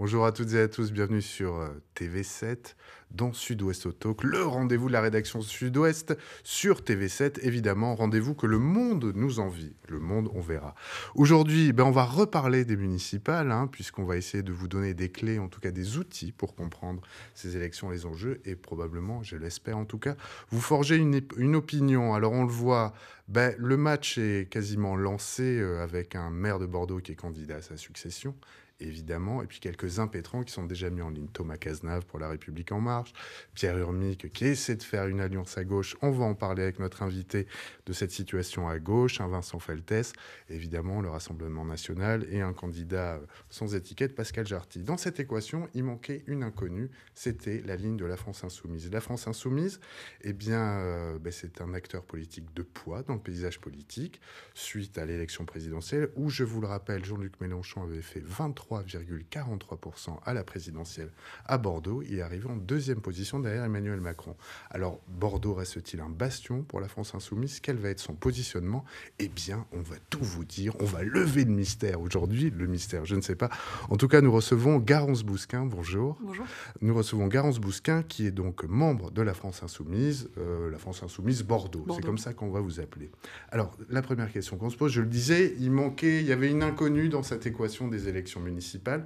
Bonjour à toutes et à tous, bienvenue sur euh, TV7 dans Sud-Ouest au le rendez-vous de la rédaction Sud-Ouest sur TV7, évidemment, rendez-vous que le monde nous envie. Le monde, on verra. Aujourd'hui, ben, on va reparler des municipales, hein, puisqu'on va essayer de vous donner des clés, en tout cas des outils pour comprendre ces élections, les enjeux, et probablement, je l'espère en tout cas, vous forger une, opinion. Alors on le voit, ben, le match est quasiment lancé euh, avec un maire de Bordeaux qui est candidat à sa succession évidemment, et puis quelques impétrants qui sont déjà mis en ligne. Thomas Cazenave pour La République En Marche, Pierre Urmic qui essaie de faire une alliance à gauche. On va en parler avec notre invité de cette situation à gauche, un Vincent Feltès, évidemment le Rassemblement National et un candidat sans étiquette, Pascal Jarty. Dans cette équation, il manquait une inconnue, c'était la ligne de la France Insoumise. La France Insoumise, eh bien, euh, ben, c'est un acteur politique de poids dans le paysage politique, suite à l'élection présidentielle, où, je vous le rappelle, Jean-Luc Mélenchon avait fait 23 3,43% à la présidentielle à Bordeaux. Il est arrivé en deuxième position derrière Emmanuel Macron. Alors Bordeaux reste-t-il un bastion pour la France insoumise Quel va être son positionnement Eh bien, on va tout vous dire. On va lever le mystère aujourd'hui. Le mystère, je ne sais pas. En tout cas, nous recevons Garance Bousquin. Bonjour. Bonjour. Nous recevons Garance Bousquin qui est donc membre de la France insoumise, euh, la France insoumise Bordeaux. Bordeaux. C'est comme ça qu'on va vous appeler. Alors la première question qu'on se pose, je le disais, il manquait, il y avait une inconnue dans cette équation des élections municipales municipales.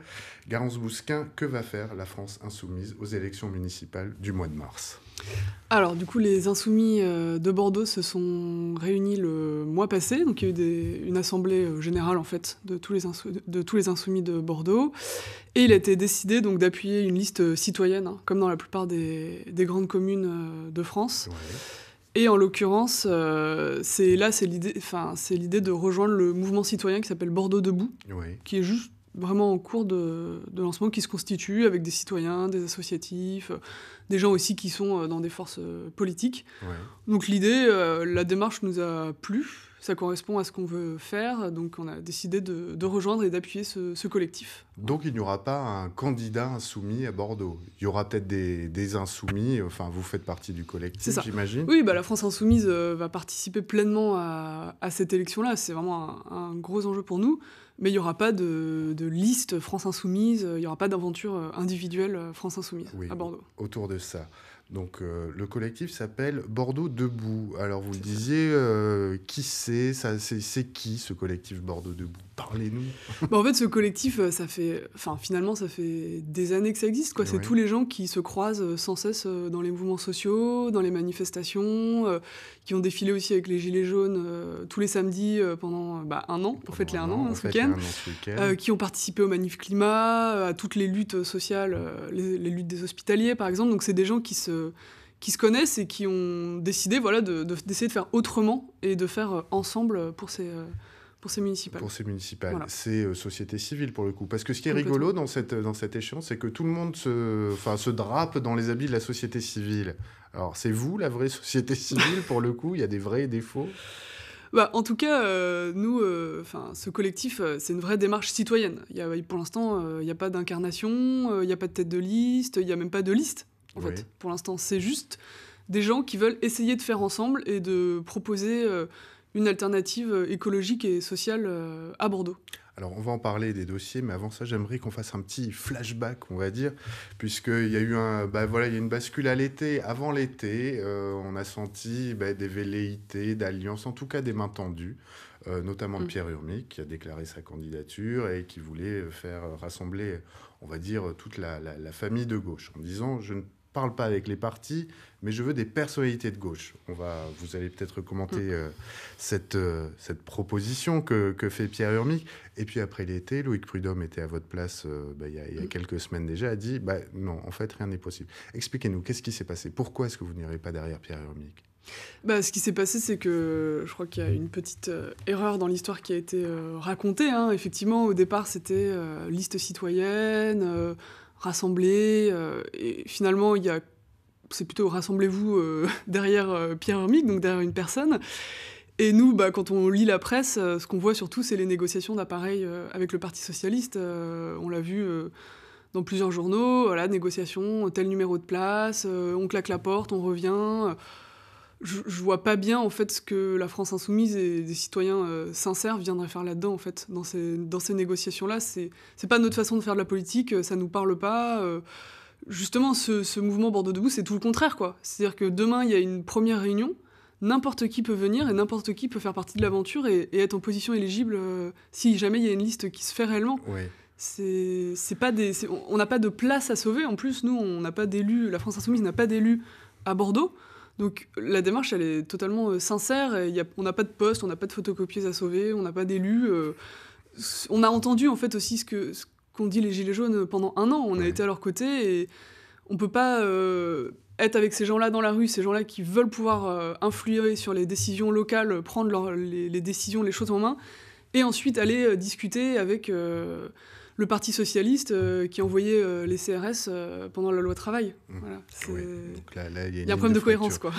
Garance Bousquin, que va faire la France insoumise aux élections municipales du mois de mars alors, du coup, les insoumis euh, de Bordeaux se sont réunis le mois passé. Donc, il y a eu une assemblée euh, générale, en fait, de tous, les de tous les insoumis de Bordeaux. Et il a été décidé, donc, d'appuyer une liste euh, citoyenne, hein, comme dans la plupart des, grandes communes de France. Et en l'occurrence, c'est là, c'est l'idée, enfin, c'est l'idée de rejoindre le mouvement citoyen qui s'appelle Bordeaux Debout, qui est juste vraiment en cours de, lancement qui se constitue avec des citoyens, des associatifs, euh, des gens aussi qui sont euh, dans des forces euh, politiques. Donc l'idée, la démarche nous a plu ça correspond à ce qu'on veut faire. Donc on a décidé de, rejoindre et d'appuyer ce, collectif. Donc il n'y aura pas un candidat insoumis à Bordeaux. Il y aura peut-être des, insoumis. Enfin, vous faites partie du collectif, j'imagine. Oui, bah, la France insoumise euh, va participer pleinement à, cette élection-là. C'est vraiment un, gros enjeu pour nous. Mais il n'y aura pas de, liste France insoumise. Il n'y aura pas d'aventure euh, individuelle euh, France insoumise à Bordeaux. Autour de ça. Donc euh, le collectif s'appelle Bordeaux Debout. Alors vous le disiez, euh, qui c'est C'est qui ce collectif Bordeaux Debout Parlez-nous. Bah, en fait, ce collectif, euh, ça fait, enfin finalement, ça fait des années que ça existe. Quoi, c'est tous les gens qui se croisent sans cesse dans les mouvements sociaux, dans les manifestations, qui ont défilé aussi avec les gilets jaunes tous les samedis pendant bah, un an. Pour fêter les hein, un an, ce week-end, qui ont participé au manif climat, à toutes les luttes sociales, les luttes des hospitaliers par exemple. Donc c'est des gens qui se qui se connaissent et qui ont décidé voilà, d'essayer de, d'essayer de, faire autrement et de faire euh, ensemble pour ces, euh, pour ces municipales. Pour ces municipales. ces euh, sociétés civiles, pour le coup. Parce que ce qui est rigolo dans cette, dans cette échéance, c'est que tout le monde se, se drape dans les habits de la société civile. Alors c'est vous la vraie société civile pour le coup Il y a des vrais défauts bah, en tout cas, nous, enfin, ce collectif, c'est une vraie démarche citoyenne. pour l'instant, il n'y a pas d'incarnation, il n'y a pas de tête de liste, il n'y a même pas de liste. En fait, pour l'instant, c'est juste des gens qui veulent essayer de faire ensemble et de proposer euh, une alternative euh, écologique et sociale euh, à Bordeaux. Alors, on va en parler des dossiers, mais avant ça, j'aimerais qu'on fasse un petit flashback, on va dire, puisqu'il y a eu un, bah, voilà, il y une bascule à l'été. Avant l'été, on a senti bah, des velléités d'alliance, en tout cas des mains tendues, notamment de mm. Pierre Urmic, qui a déclaré sa candidature et qui voulait faire rassembler, on va dire, toute la, famille de gauche, en disant je ne parle pas avec les partis, mais je veux des personnalités de gauche. On va, vous allez peut-être commenter hmm. euh, cette, euh, cette proposition que, fait Pierre Urmic. Et puis après l'été, Loïc Prudhomme était à votre place euh, bah, il y, a, hmm. quelques semaines déjà, a dit bah, non, en fait, rien n'est possible. Expliquez-nous, qu'est-ce qui s'est passé Pourquoi est-ce que vous n'irez pas derrière Pierre Urmic bah, ce qui s'est passé, c'est que je crois qu'il y a une petite erreur dans l'histoire qui a été racontée. Hein. Effectivement, au départ, c'était liste citoyenne, rassembler. Euh, et finalement, il y c'est plutôt rassemblez-vous euh, derrière euh, Pierre Hermic, donc derrière une personne. Et nous, bah, quand on lit la presse, ce qu'on voit surtout, c'est les négociations d'appareil avec le Parti socialiste. on l'a vu dans plusieurs journaux, voilà, négociations, tel numéro de place, on claque la porte, on revient je, je, vois pas bien en fait ce que la France insoumise et des citoyens euh, sincères viendraient faire là-dedans en fait dans ces, dans ces négociations là c'est c'est pas notre façon de faire de la politique euh, ça nous parle pas euh. justement ce, ce, mouvement Bordeaux debout c'est tout le contraire quoi c'est-à-dire que demain il y a une première réunion n'importe qui peut venir et n'importe qui peut faire partie de l'aventure et, être en position éligible si jamais il y a une liste qui se fait réellement c'est pas des on n'a pas de place à sauver en plus nous on n'a pas d'élus la France insoumise n'a pas d'élus à Bordeaux donc la démarche, elle est totalement euh, sincère. on n'a pas de poste, on n'a pas de photocopieuse à sauver, on n'a pas d'élus. Euh, on a entendu en fait aussi ce que ce qu'ont dit les Gilets jaunes pendant un an. On a été à leur côté et on peut pas euh, être avec ces gens-là dans la rue, ces gens-là qui veulent pouvoir influer sur les décisions locales, prendre les, décisions, les choses en main, et ensuite aller discuter avec le Parti socialiste euh, qui envoyait euh, les CRS euh, pendant la loi travail. il y a, un problème de, cohérence. Quoi.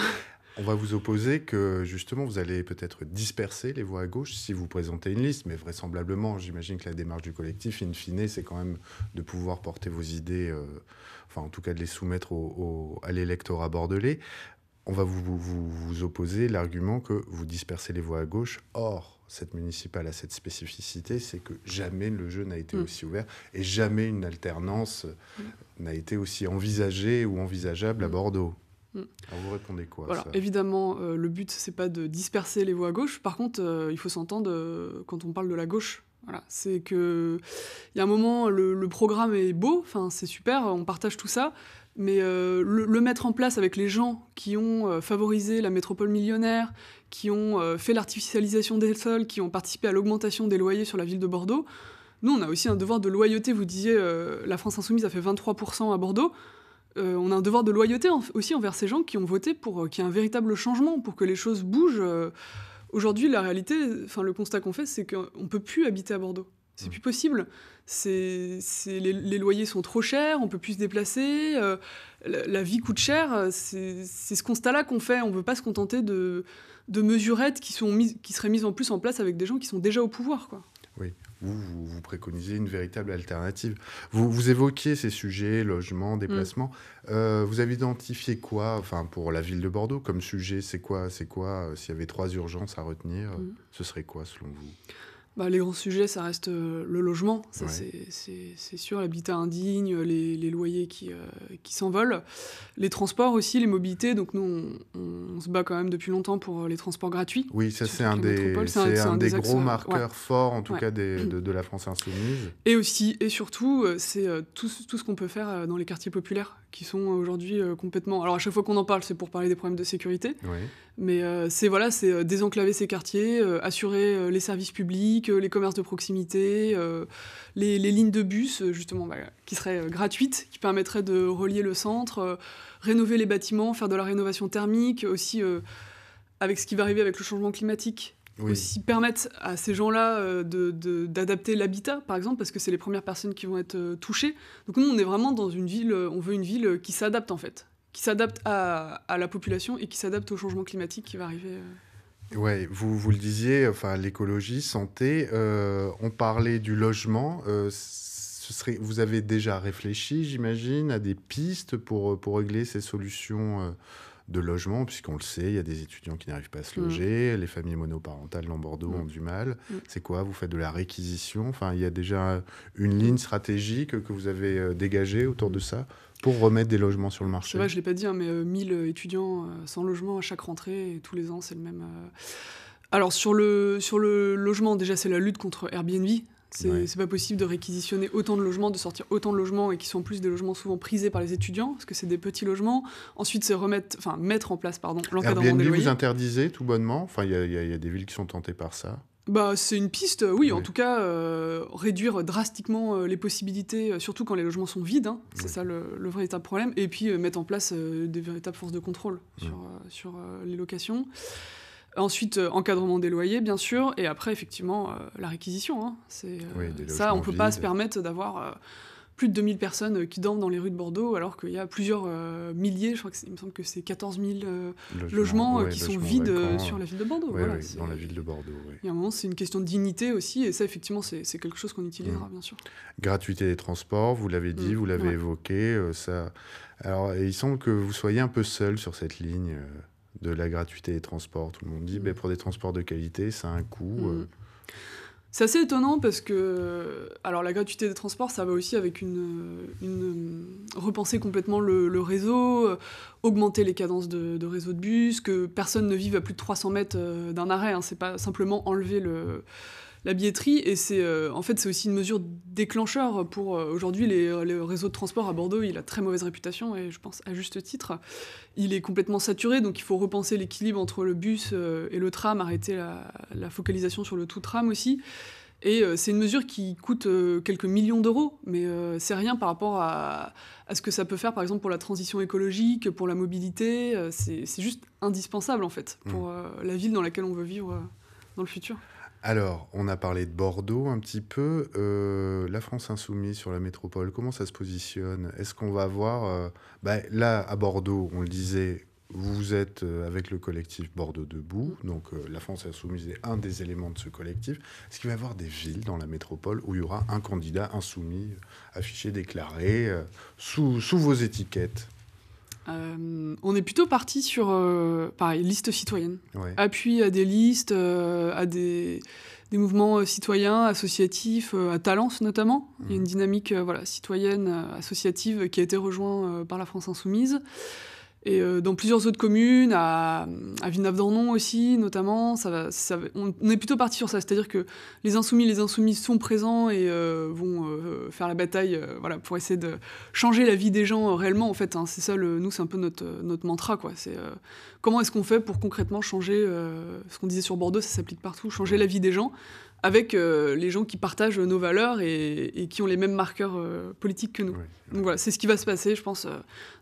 On va vous opposer que justement vous allez peut-être disperser les voix à gauche si vous présentez une liste, mais vraisemblablement, j'imagine que la démarche du collectif, in fine, c'est quand même de pouvoir porter vos idées, enfin en tout cas de les soumettre au, à l'électorat bordelais. On va vous, vous, vous opposer l'argument que vous dispersez les voix à gauche. Or, cette municipale a cette spécificité, c'est que jamais le jeu n'a été mm. aussi ouvert et jamais une alternance euh, mm. n'a été aussi envisagée ou envisageable à mm. Bordeaux. Alors vous répondez quoi voilà. Évidemment, euh, le but, c'est pas de disperser les voix à gauche. Par contre, euh, il faut s'entendre quand on parle de la gauche. Voilà. C'est que, il y a un moment, le, le programme est beau, c'est super, on partage tout ça. Mais euh, le, mettre en place avec les gens qui ont euh, favorisé la métropole millionnaire, qui ont euh, fait l'artificialisation des sols, qui ont participé à l'augmentation des loyers sur la ville de Bordeaux, nous, on a aussi un devoir de loyauté. Vous disiez, la France insoumise a fait 23% à Bordeaux. on a un devoir de loyauté aussi envers ces gens qui ont voté pour qu'il y ait un véritable changement, pour que les choses bougent. Aujourd'hui, la réalité, enfin le constat qu'on fait, c'est qu'on ne peut plus habiter à Bordeaux. C'est mm. plus possible. C'est, les, loyers sont trop chers, on peut plus se déplacer, euh, la, vie coûte cher. Euh, c'est, ce constat-là qu'on fait. On ne veut pas se contenter de, mesurettes qui, seraient mises en plus en place avec des gens qui sont déjà au pouvoir. Quoi. Oui, vous, préconisez une véritable alternative. Vous, évoquiez ces sujets, logement, déplacement. Mm. Euh, vous avez identifié quoi, enfin, pour la ville de Bordeaux, comme sujet C'est quoi, c'est quoi S'il y avait trois urgences à retenir, mm. ce serait quoi, selon vous bah, Les grands sujets, ça reste euh, le logement, ça c'est sûr, l'habitat indigne, les, les, loyers qui, euh, qui s'envolent, les transports aussi, les mobilités. Donc nous, on, se bat quand même depuis longtemps pour euh, les transports gratuits. Oui, ça c'est un, des, un, des, gros marqueurs forts, en tout cas des, de, de, la France insoumise. Et aussi, et surtout, c'est tout, tout, ce qu'on peut faire dans les quartiers populaires qui sont euh, aujourd'hui euh, complètement. Alors à chaque fois qu'on en parle, c'est pour parler des problèmes de sécurité. Mais euh, c'est voilà, c'est désenclaver ces quartiers, assurer les services publics, les commerces de proximité, les, lignes de bus justement bah, qui seraient gratuites, qui permettraient de relier le centre, rénover les bâtiments, faire de la rénovation thermique aussi. avec ce qui va arriver avec le changement climatique, aussi permettre à ces gens-là euh, d'adapter l'habitat, par exemple, parce que c'est les premières personnes qui vont être euh, touchées. Donc nous, on est vraiment dans une ville, euh, on veut une ville qui s'adapte en fait, qui s'adapte à, à, la population et qui s'adapte au changement climatique qui va arriver. Ouais, vous, vous le disiez, enfin, l'écologie, santé, on parlait du logement. ce serait, vous avez déjà réfléchi, j'imagine, à des pistes pour, pour régler ces solutions de logement, puisqu'on le sait, il y a des étudiants qui n'arrivent pas à se mm. loger, les familles monoparentales dans Bordeaux mm. ont du mal. Mm. C'est quoi Vous faites de la réquisition Enfin, il y a déjà une ligne stratégique que vous avez euh, dégagée autour de ça pour remettre des logements sur le marché. je l'ai pas dit, hein, mais 1000 euh, euh, étudiants sans logement à chaque rentrée, tous les ans, c'est le même. Alors sur le, sur le logement, déjà c'est la lutte contre Airbnb. C'est pas possible de réquisitionner autant de logements, de sortir autant de logements et qui sont en plus des logements souvent prisés par les étudiants, parce que c'est des petits logements. Ensuite, c'est remettre, enfin mettre en place, pardon, l'encadrement des loyers. vous interdisez tout bonnement. Enfin, il y, y a des villes qui sont tentées par ça. Bah, c'est une piste, oui, en tout cas, euh, réduire drastiquement euh, les possibilités, euh, surtout quand les logements sont vides, hein. c'est ça le, le, véritable problème, et puis mettre en place des véritables forces de contrôle sur, sur les locations. Ensuite, euh, encadrement des loyers, bien sûr, et après, effectivement, euh, la réquisition. Hein. C'est, euh, ça, on ne peut pas se permettre d'avoir plus de 2000 personnes qui dorment dans les rues de Bordeaux, alors qu'il y a plusieurs milliers, je crois que me semble que c'est 14 000 logements, qui sont vides sur la ville de Bordeaux. dans la ville de Bordeaux, Il y a un moment, c'est une question de dignité aussi, et ça, effectivement, c'est, quelque chose qu'on utilisera, mm. bien sûr. Gratuité des transports, vous l'avez dit, mm. vous l'avez évoqué, ça... Alors, il semble que vous soyez un peu seul sur cette ligne de la gratuité des transports. Tout le monde dit, mm. mais pour des transports de qualité, ça a un coût. Mm. Euh. C'est assez étonnant parce que, euh, alors la gratuité des transports, ça va aussi avec une, euh, repenser complètement le, réseau, augmenter les cadences de, réseau de bus, que personne ne vive à plus de 300 mètres d'un arrêt. Hein. C'est pas simplement enlever le la billetterie. Et c'est euh, en fait, c'est aussi une mesure déclencheur pour euh, aujourd'hui euh, les, réseaux de transport à Bordeaux. Il a très mauvaise réputation et je pense à juste titre. Il est complètement saturé, donc il faut repenser l'équilibre entre le bus et le tram, arrêter la, focalisation sur le tout tram aussi. Et c'est une mesure qui coûte quelques millions d'euros, mais c'est rien par rapport à, ce que ça peut faire, par exemple, pour la transition écologique, pour la mobilité. c'est juste indispensable, en fait, pour mmh. la ville dans laquelle on veut vivre dans le futur. Alors, on a parlé de Bordeaux un petit peu. Euh, la France insoumise sur la métropole, comment ça se positionne Est-ce qu'on va voir... Euh, bah, là, à Bordeaux, on le disait, vous êtes euh, avec le collectif Bordeaux Debout. Donc, la France insoumise est un des éléments de ce collectif. Est-ce qu'il va y avoir des villes dans la métropole où il y aura un candidat insoumis affiché, déclaré, sous vos étiquettes euh, on est plutôt parti sur, euh, pareil, liste citoyenne. Appui à des listes, euh, à des, des mouvements citoyens, associatifs, à Talence notamment. Il y a une mhm. dynamique voilà, citoyenne, associative qui a été rejointe par la France Insoumise. Et euh, dans plusieurs autres communes, à, à Villeneuve-d'Ornon aussi, notamment, ça, on, est plutôt parti sur ça. C'est-à-dire que les insoumis, les insoumis sont présents et euh, vont euh, faire la bataille voilà, pour essayer de changer la vie des gens réellement. En fait, hein. c'est ça, le, nous, c'est un peu notre, notre mantra. quoi. C'est Comment est-ce qu'on fait pour concrètement changer ce qu'on disait sur Bordeaux, ça s'applique partout, changer la vie des gens avec euh, les gens qui partagent nos valeurs et, qui ont les mêmes marqueurs euh, politiques que nous. Donc voilà, c'est ce qui va se passer, je pense, euh,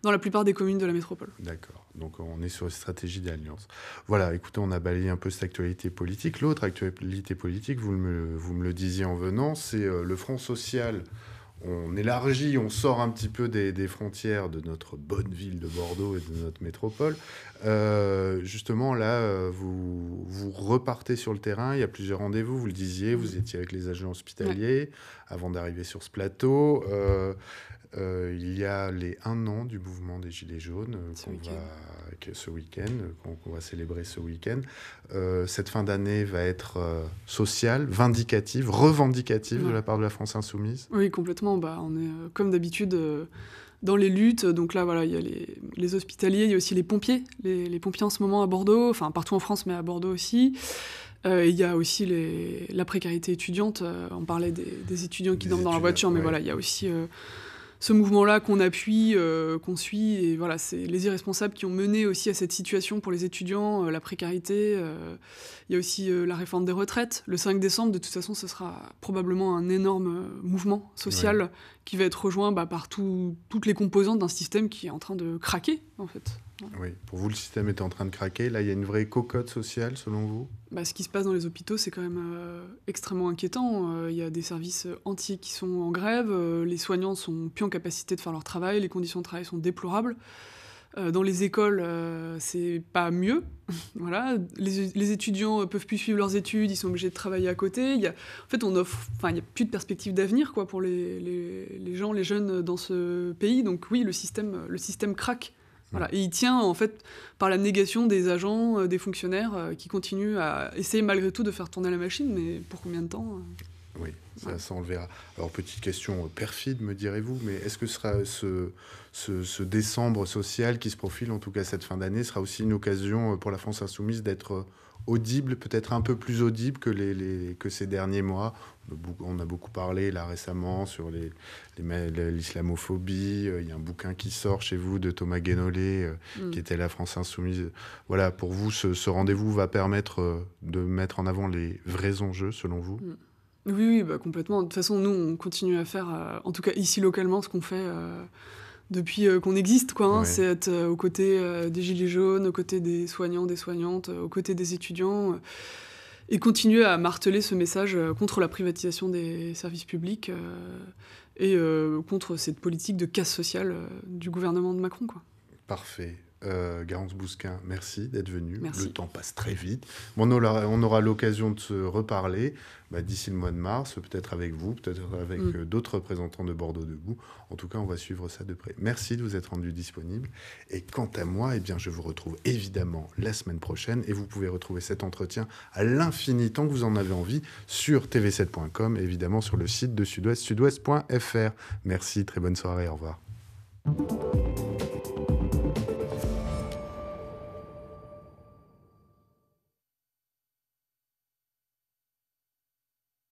dans la plupart des communes de la métropole. D'accord. Donc on est sur une stratégie d'alliance. Voilà, écoutez, on a balayé un peu cette actualité politique. L'autre actualité politique, vous me, vous me le disiez en venant, c'est le Front social on élargit, on sort un petit peu des, frontières de notre bonne ville de Bordeaux et de notre métropole. Euh, justement, là, euh, vous, repartez sur le terrain, il y a plusieurs rendez-vous, vous le disiez, vous mm. étiez avec les agents hospitaliers avant d'arriver sur ce plateau. Euh, euh, il y a les un an du mouvement des Gilets jaunes euh, ce qu'on week va, end euh, qu'on va célébrer ce week-end. cette fin d'année va être sociale, vindicative, revendicative de la part de la France insoumise. Oui, complètement. Bah, on est comme d'habitude dans les luttes. Donc là, voilà, il y a les, hospitaliers, il y a aussi les pompiers, les, pompiers en ce moment à Bordeaux, enfin partout en France, mais à Bordeaux aussi. il y a aussi les, la précarité étudiante. on parlait des, étudiants qui dorment dans la voiture, mais voilà, il y a aussi ce mouvement-là qu'on appuie, euh, qu'on suit. Et voilà, c'est les irresponsables qui ont mené aussi à cette situation pour les étudiants, euh, la précarité. Euh, il y a aussi la réforme des retraites. Le 5 décembre, de toute façon, ce sera probablement un énorme mouvement social qui va être rejoint bah, par toutes les composantes d'un système qui est en train de craquer, en fait. Oui, pour vous, le système est en train de craquer. Là, il y a une vraie cocotte sociale, selon vous bah, Ce qui se passe dans les hôpitaux, c'est quand même euh, extrêmement inquiétant. Euh, il y a des services entiers qui sont en grève, euh, les soignants sont plus en capacité de faire leur travail, les conditions de travail sont déplorables. dans les écoles, c'est pas mieux. voilà, les, les, étudiants peuvent plus suivre leurs études, ils sont obligés de travailler à côté. Y en fait, on offre, il n'y a plus de perspective d'avenir quoi pour les, les, les, gens, les jeunes dans ce pays. Donc oui, le système, le système craque. Et il tient en fait par la négation des agents, euh, des fonctionnaires euh, qui continuent à essayer malgré tout de faire tourner la machine, mais pour combien de temps euh ça, le verra. Alors, petite question euh, perfide, me direz-vous, mais est-ce que sera ce, ce, ce, décembre social qui se profile, en tout cas cette fin d'année, sera aussi une occasion euh, pour la France insoumise d'être euh, audible, peut-être un peu plus audible que, les, les, que ces derniers mois On a beaucoup parlé là récemment sur les, l'islamophobie. Il y a un bouquin qui sort chez vous de Thomas Guénolé, mm. qui était la France insoumise. Voilà, pour vous, ce, ce rendez-vous va permettre de mettre en avant les vrais enjeux, selon vous mm. Oui, oui bah, complètement. De toute façon, nous, on continue à faire, euh, en tout cas ici localement, ce qu'on fait euh, depuis euh, qu'on existe. quoi. Hein. C'est être aux côtés des Gilets jaunes, aux côtés des soignants, des soignantes, aux côtés des étudiants, et continuer à marteler ce message contre la privatisation des services publics et contre cette politique de casse sociale du gouvernement de Macron. quoi. Parfait. Euh, Garance Bousquin, merci d'être venu. Le temps passe très vite. on aura, l'occasion de se reparler bah, d'ici le mois de mars, peut-être avec vous, peut-être avec mm. euh, d'autres représentants de Bordeaux Debout. En tout cas, on va suivre ça de près. Merci de vous être rendu disponible. Et quant à moi, eh bien, je vous retrouve évidemment la semaine prochaine. Et vous pouvez retrouver cet entretien à l'infini tant que vous en avez envie sur tv7.com et évidemment sur le site de sud-ouest, sudouest.fr. Merci, très bonne soirée, au revoir.